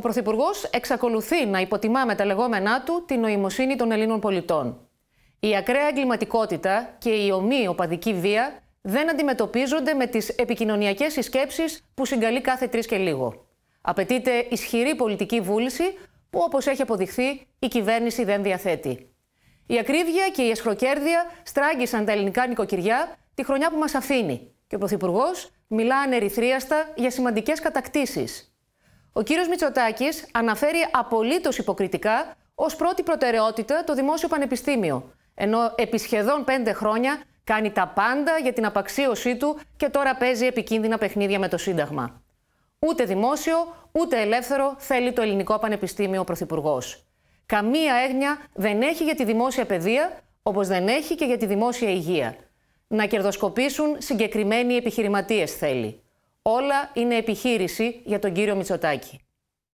Ο Πρωθυπουργός εξακολουθεί να υποτιμά με τα λεγόμενά του την νοημοσύνη των Ελλήνων πολιτών. Η ακραία εγκληματικότητα και η ομοιοπαδική βία δεν αντιμετωπίζονται με τις επικοινωνιακές συσκέψεις που συγκαλεί κάθε τρεις και λίγο. Απαιτείται ισχυρή πολιτική βούληση που, όπως έχει αποδειχθεί, η κυβέρνηση δεν διαθέτει. Η ακρίβεια και η εσχροκέρδεια στράγγισαν τα ελληνικά νοικοκυριά τη χρονιά που μας αφήνει και ο Πρωθυπουργός μιλά ανερυθρίαστα για σημαντικές κατακτήσεις. Ο κύριος Μητσοτάκης αναφέρει απολύτως υποκριτικά ως πρώτη προτεραιότητα το Δημόσιο Πανεπιστήμιο, ενώ επί σχεδόν πέντε χρόνια κάνει τα πάντα για την απαξίωσή του και τώρα παίζει επικίνδυνα παιχνίδια με το Σύνταγμα. Ούτε δημόσιο, ούτε ελεύθερο θέλει το Ελληνικό Πανεπιστήμιο ο Πρωθυπουργός. Καμία έγνοια δεν έχει για τη δημόσια παιδεία, όπως δεν έχει και για τη δημόσια υγεία. Να κερδοσκοπήσουν συγκεκριμένοι επιχειρηματίες θέλει. Όλα είναι επιχείρηση για τον κύριο Μητσοτάκη.